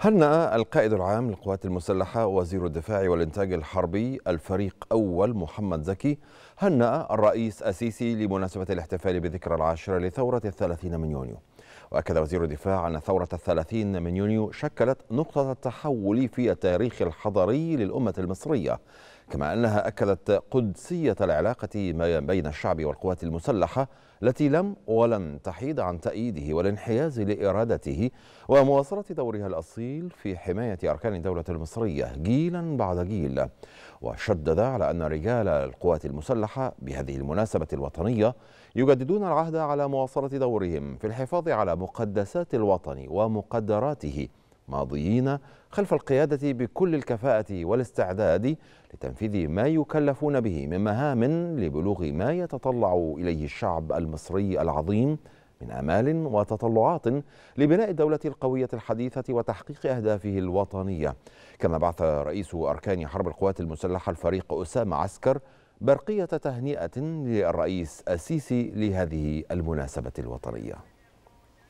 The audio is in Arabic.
هنأ القائد العام للقوات المسلحة وزير الدفاع والإنتاج الحربي الفريق أول محمد زكي هنأ الرئيس السيسي لمناسبة الاحتفال بذكرى العاشرة لثورة الثلاثين من يونيو وأكد وزير الدفاع أن ثورة الثلاثين من يونيو شكلت نقطة التحول في التاريخ الحضاري للأمة المصرية كما أنها أكدت قدسية العلاقة ما بين الشعب والقوات المسلحة التي لم ولن تحيد عن تأييده والانحياز لإرادته ومواصلة دورها الأصيل في حماية أركان الدولة المصرية جيلا بعد جيل وشدد على أن رجال القوات المسلحة بهذه المناسبة الوطنية يجددون العهد على مواصلة دورهم في الحفاظ على مقدسات الوطن ومقدراته ماضيين خلف القيادة بكل الكفاءة والاستعداد لتنفيذ ما يكلفون به من مهام لبلوغ ما يتطلع إليه الشعب المصري العظيم من آمال وتطلعات لبناء الدولة القوية الحديثة وتحقيق أهدافه الوطنية كما بعث رئيس أركان حرب القوات المسلحة الفريق أسامة عسكر برقية تهنئة للرئيس السيسي لهذه المناسبة الوطنية